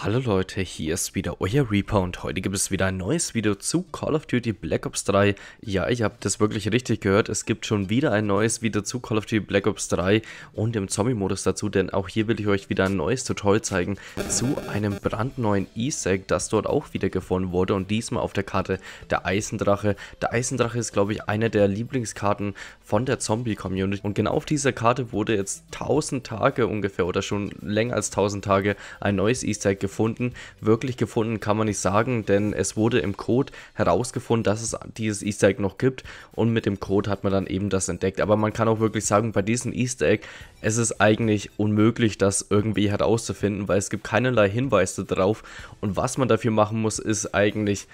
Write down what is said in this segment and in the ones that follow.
Hallo Leute, hier ist wieder euer Reaper und heute gibt es wieder ein neues Video zu Call of Duty Black Ops 3. Ja, ich habe das wirklich richtig gehört, es gibt schon wieder ein neues Video zu Call of Duty Black Ops 3 und im Zombie-Modus dazu, denn auch hier will ich euch wieder ein neues Tutorial zeigen zu einem brandneuen E-Sec, das dort auch wieder gefunden wurde und diesmal auf der Karte der Eisendrache. Der Eisendrache ist, glaube ich, eine der Lieblingskarten von der Zombie-Community und genau auf dieser Karte wurde jetzt 1000 Tage ungefähr oder schon länger als 1000 Tage ein neues E-Sec gefunden gefunden. Wirklich gefunden kann man nicht sagen, denn es wurde im Code herausgefunden, dass es dieses Easter Egg noch gibt und mit dem Code hat man dann eben das entdeckt. Aber man kann auch wirklich sagen, bei diesem Easter Egg, es ist eigentlich unmöglich, das irgendwie herauszufinden, weil es gibt keinerlei Hinweise darauf und was man dafür machen muss, ist eigentlich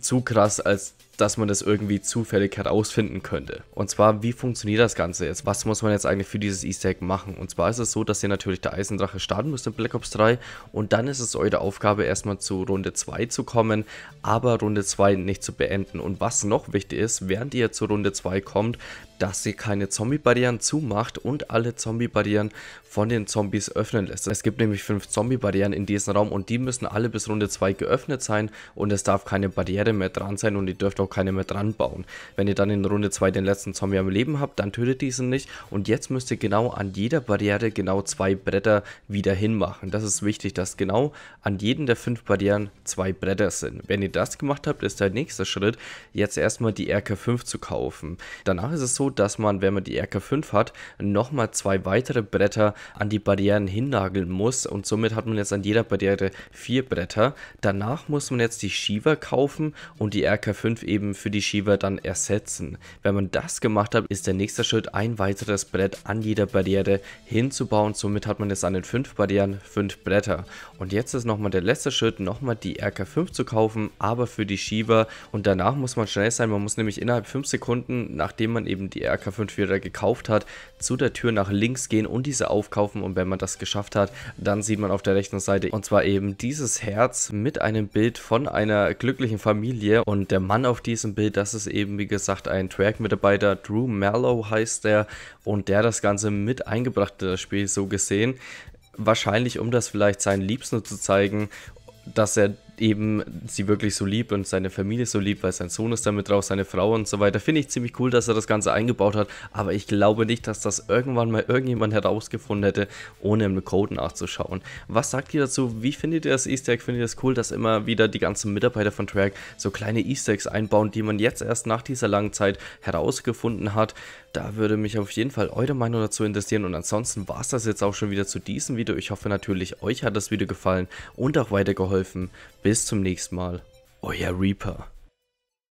zu krass, als dass man das irgendwie zufällig herausfinden könnte. Und zwar, wie funktioniert das Ganze jetzt? Was muss man jetzt eigentlich für dieses Easter Egg machen? Und zwar ist es so, dass ihr natürlich der Eisendrache starten müsst in Black Ops 3 und dann ist es eure Aufgabe, erstmal zu Runde 2 zu kommen, aber Runde 2 nicht zu beenden. Und was noch wichtig ist, während ihr zu Runde 2 kommt, dass ihr keine Zombie-Barrieren zumacht und alle Zombie-Barrieren von den Zombies öffnen lässt. Es gibt nämlich fünf Zombie-Barrieren in diesem Raum und die müssen alle bis Runde 2 geöffnet sein und es darf keine Barriere mehr dran sein und ihr dürft auch keine mehr dran bauen. Wenn ihr dann in Runde 2 den letzten Zombie am Leben habt, dann tötet diesen nicht und jetzt müsst ihr genau an jeder Barriere genau zwei Bretter wieder hinmachen. Das ist wichtig, dass genau an jedem der fünf Barrieren zwei Bretter sind. Wenn ihr das gemacht habt, ist der nächste Schritt, jetzt erstmal die RK5 zu kaufen. Danach ist es so, dass man, wenn man die RK5 hat, nochmal zwei weitere Bretter an die Barrieren hinnageln muss und somit hat man jetzt an jeder Barriere vier Bretter. Danach muss man jetzt die Shiva kaufen und die RK5 eben für die Schieber dann ersetzen. Wenn man das gemacht hat, ist der nächste Schritt ein weiteres Brett an jeder Barriere hinzubauen. Somit hat man jetzt an den fünf Barrieren fünf Bretter. Und jetzt ist nochmal der letzte Schritt, nochmal die RK5 zu kaufen, aber für die Schieber. Und danach muss man schnell sein. Man muss nämlich innerhalb fünf Sekunden, nachdem man eben die RK5 wieder gekauft hat, zu der Tür nach links gehen und diese aufkaufen. Und wenn man das geschafft hat, dann sieht man auf der rechten Seite und zwar eben dieses Herz mit einem Bild von einer glücklichen Familie und der Mann auf diesem Bild, das ist eben, wie gesagt, ein Track-Mitarbeiter, Drew Mallow heißt der, und der das Ganze mit eingebracht hat, das Spiel so gesehen. Wahrscheinlich, um das vielleicht seinen Liebsten zu zeigen, dass er eben sie wirklich so lieb und seine Familie so lieb, weil sein Sohn ist damit drauf, seine Frau und so weiter. Finde ich ziemlich cool, dass er das Ganze eingebaut hat, aber ich glaube nicht, dass das irgendwann mal irgendjemand herausgefunden hätte, ohne im Code nachzuschauen. Was sagt ihr dazu? Wie findet ihr das Easter Egg? Findet ihr das cool, dass immer wieder die ganzen Mitarbeiter von Track so kleine Easter Eggs einbauen, die man jetzt erst nach dieser langen Zeit herausgefunden hat? Da würde mich auf jeden Fall eure Meinung dazu interessieren und ansonsten war es das jetzt auch schon wieder zu diesem Video. Ich hoffe natürlich, euch hat das Video gefallen und auch weitergeholfen. Bis bis zum nächsten Mal. Euer Reaper.